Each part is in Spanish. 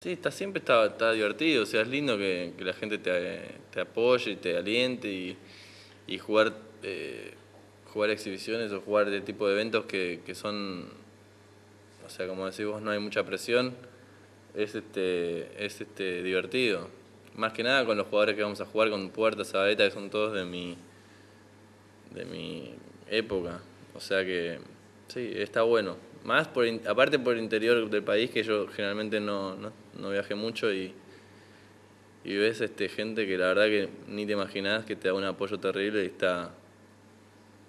Sí, está, siempre está, divertido, o sea, es lindo que, la gente te, apoye y te aliente y, jugar, eh, jugar exhibiciones o jugar de tipo de eventos que, son, o sea, como decís vos, no hay mucha presión, es, este, este, divertido. Más que nada con los jugadores que vamos a jugar, con Puerta, Sabeta, que son todos de mi, de mi época, o sea que sí, está bueno. Más por, aparte por el interior del país, que yo generalmente no, no, viajé mucho y, y ves este, gente que la verdad que ni te imaginás que te da un apoyo terrible y está,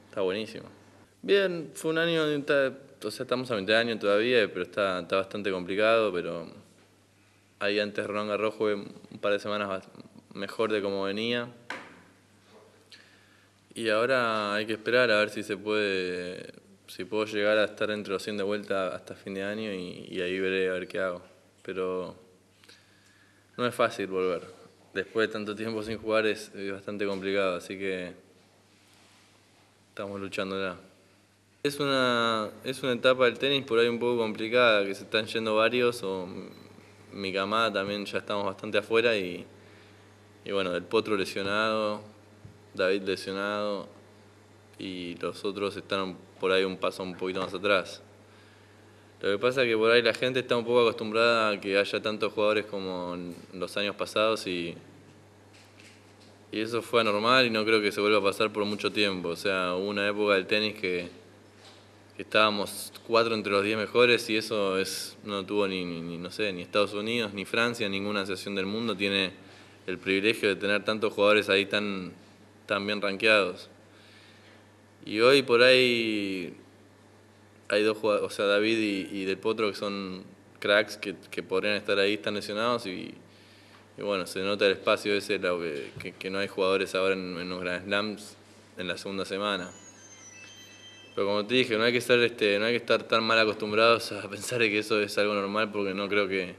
está buenísimo. Bien, fue un año, o sea, estamos a 20 años todavía, pero está, bastante complicado, pero ahí antes Ron Garros jugué un par de semanas mejor de como venía. Y ahora hay que esperar a ver si se puede si puedo llegar a estar entre los 100 de vuelta hasta fin de año y, ahí veré a ver qué hago. Pero no es fácil volver. Después de tanto tiempo sin jugar es, bastante complicado, así que estamos luchando ya. Es una, es una etapa del tenis por ahí un poco complicada, que se están yendo varios, o mi camada también ya estamos bastante afuera y, bueno, el potro lesionado, David lesionado, y los otros están por ahí un paso un poquito más atrás. Lo que pasa es que por ahí la gente está un poco acostumbrada a que haya tantos jugadores como en los años pasados y, y eso fue anormal y no creo que se vuelva a pasar por mucho tiempo. O sea, hubo una época del tenis que, estábamos cuatro entre los diez mejores y eso es no tuvo ni, no sé, ni Estados Unidos, ni Francia, ninguna asociación del mundo tiene el privilegio de tener tantos jugadores ahí tan, tan bien rankeados. Y hoy por ahí hay dos jugadores, o sea, David y, y Del Potro, que son cracks que, podrían estar ahí, están lesionados y, bueno, se nota el espacio ese, que, que no hay jugadores ahora en, en, los Grand Slams en la segunda semana. Pero como te dije, no hay que estar, este, no hay que estar tan mal acostumbrados a pensar que eso es algo normal porque no creo que,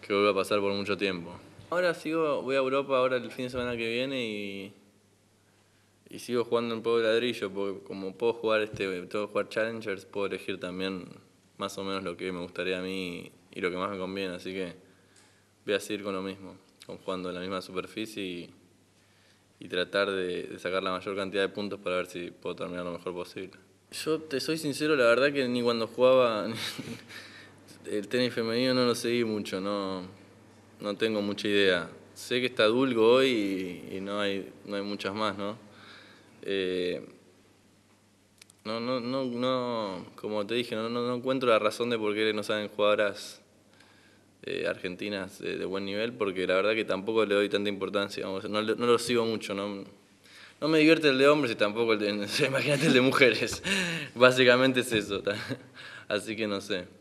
que vuelva a pasar por mucho tiempo. Ahora sigo, voy a Europa ahora el fin de semana que viene y y sigo jugando en Pueblo Ladrillo, porque como puedo jugar este, puedo jugar Challengers, puedo elegir también más o menos lo que me gustaría a mí y lo que más me conviene, así que voy a seguir con lo mismo, con jugando en la misma superficie y, tratar de, sacar la mayor cantidad de puntos para ver si puedo terminar lo mejor posible. Yo te soy sincero, la verdad que ni cuando jugaba el tenis femenino no lo seguí mucho, no, no tengo mucha idea. Sé que está Dulgo hoy y, y no, hay, no hay muchas más, ¿no? Eh, no, no, no, no, como te dije, no, no, no, encuentro la razón de por qué no salen jugadoras eh, argentinas de, buen nivel, porque la verdad que tampoco le doy tanta importancia, no, no, lo sigo mucho, no, no me divierte el de hombres y tampoco el imagínate el de mujeres, básicamente es eso, así que no sé.